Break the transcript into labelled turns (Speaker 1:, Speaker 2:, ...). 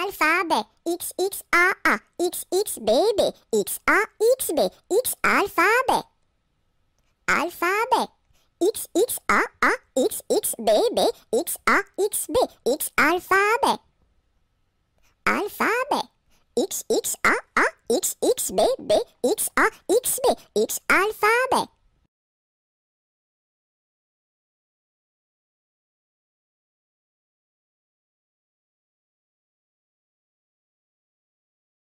Speaker 1: alphabet, XXAA, XXBB,
Speaker 2: XAXB, X alfabe. Alfabe, XXAA, XXBB, alphabet, X alfabe. Alfabe, XXAA,
Speaker 1: XXBB, XAXB, X alfabe.